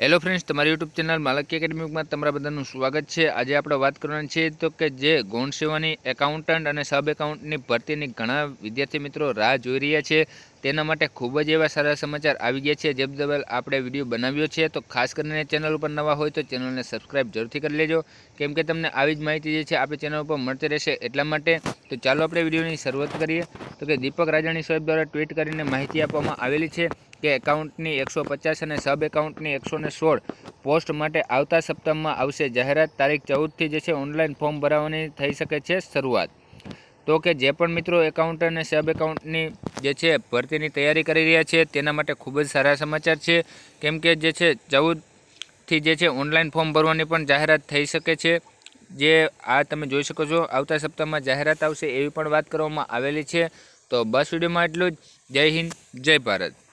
hello friends તમારી YouTube channel Malki એકેડમિકમાં તમારા બધાનું સ્વાગત છે આજે આપણે વાત કરવાની છે તો કે જે ગૌણ સેવાની એકાઉન્ટન્ટ અને સબ એકાઉન્ટની ભરતીની ઘણા વિદ્યાર્થી મિત્રો રાહ જોઈ રહ્યા છે તેના માટે ખૂબ જ એવા સારા સમાચાર આવી ગયા છે જેબ દબલ આપણે વિડીયો બનાવ્યો છે તો ખાસ કરીને ચેનલ ઉપર નવા હોય તો ચેનલને સબસ્ક્રાઈબ જરૂરથી કરી લેજો કેમ કે તમને આવી જ માહિતી જે છે આપણી ચેનલ ઉપર મળતી રહેશે એટલા માટે તો ચાલો આપણે વિડીયોની શરૂઆત કરીએ તો કે દીપક રાજાણી સાહેબ દ્વારા ટ્વીટ કરીને માહિતી આપવામાં આવેલી છે કે એકાઉન્ટની એકસો પચાસ અને સબ એકાઉન્ટની એકસો ને સોળ પોસ્ટ માટે આવતા સપ્તાહમાં આવશે જાહેરાત તારીખ ચૌદથી જે છે ઓનલાઈન ફોર્મ ભરાવાની થઈ શકે છે શરૂઆત તો કે જે પણ મિત્રો એકાઉન્ટ અને સબ એકાઉન્ટની જે છે ભરતીની તૈયારી કરી રહ્યા છે તેના માટે ખૂબ જ સારા સમાચાર છે કેમ કે જે છે ચૌદથી જે છે ઓનલાઈન ફોર્મ ભરવાની પણ જાહેરાત થઈ શકે છે જે આ તમે જોઈ શકો છો આવતા સપ્તાહમાં જાહેરાત આવશે એવી પણ વાત કરવામાં આવેલી છે તો બસ વિડીયોમાં એટલું જ જય હિન્દ જય ભારત